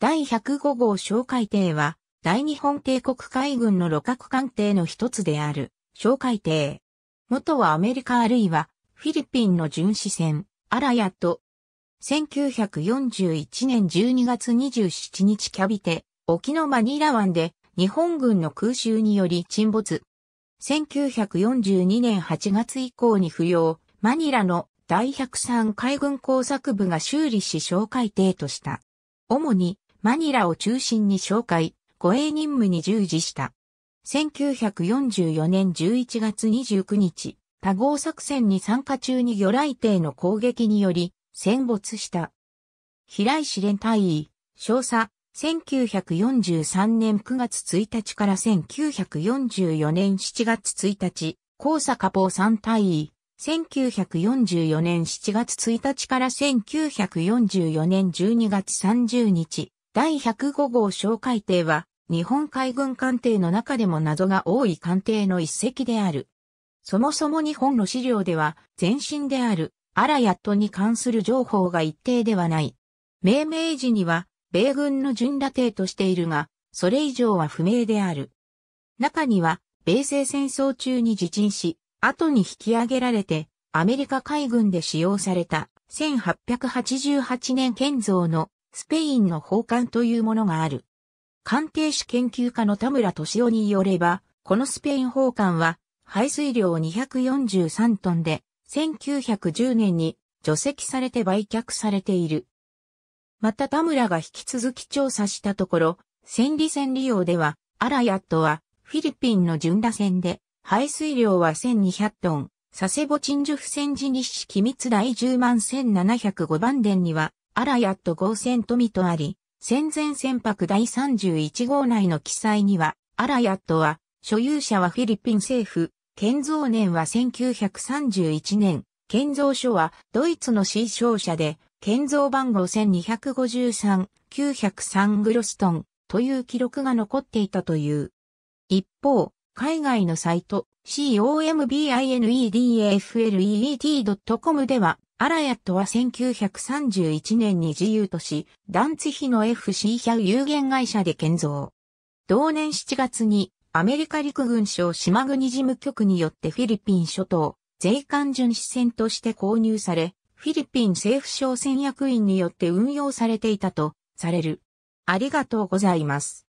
第105号哨戒艇は、大日本帝国海軍の旅客艦艇の一つである、哨戒艇。元はアメリカあるいは、フィリピンの巡視船、アラヤと、1941年12月27日キャビテ、沖のマニラ湾で、日本軍の空襲により沈没。1942年8月以降に不要、マニラの第103海軍工作部が修理し哨戒艇とした。主にマニラを中心に紹介、護衛任務に従事した。1944年11月29日、多合作戦に参加中に魚雷艇の攻撃により、戦没した。平井志連隊尉、少佐、1943年9月1日から1944年7月1日、高坂坊三隊尉、1944年7月1日から1944年12月30日、第105号小海艇は、日本海軍艦艇の中でも謎が多い艦艇の一隻である。そもそも日本の資料では、前身である、アラヤットに関する情報が一定ではない。命名時には、米軍の巡羅艇としているが、それ以上は不明である。中には、米西戦争中に自沈し、後に引き上げられて、アメリカ海軍で使用された1888年建造のスペインの宝冠というものがある。鑑定士研究家の田村敏夫によれば、このスペイン宝冠は、排水量243トンで、1910年に除籍されて売却されている。また田村が引き続き調査したところ、千里線利用では、アラヤットはフィリピンの巡羅線で、排水量は1200トン、佐世保鎮守府戦時日式機密第10万1705番電には、アラヤット号船富とあり、戦前船舶第31号内の記載には、アラヤットは、所有者はフィリピン政府、建造年は1931年、建造所はドイツの C 商社で、建造番号1253、903グロストンという記録が残っていたという。一方、海外のサイト combinedafleet.com ではアラヤットは1931年に自由都市、ダンツヒの FC 1 0 0有限会社で建造。同年7月にアメリカ陸軍省島国事務局によってフィリピン諸島、税関巡視船として購入され、フィリピン政府省戦役員によって運用されていたとされる。ありがとうございます。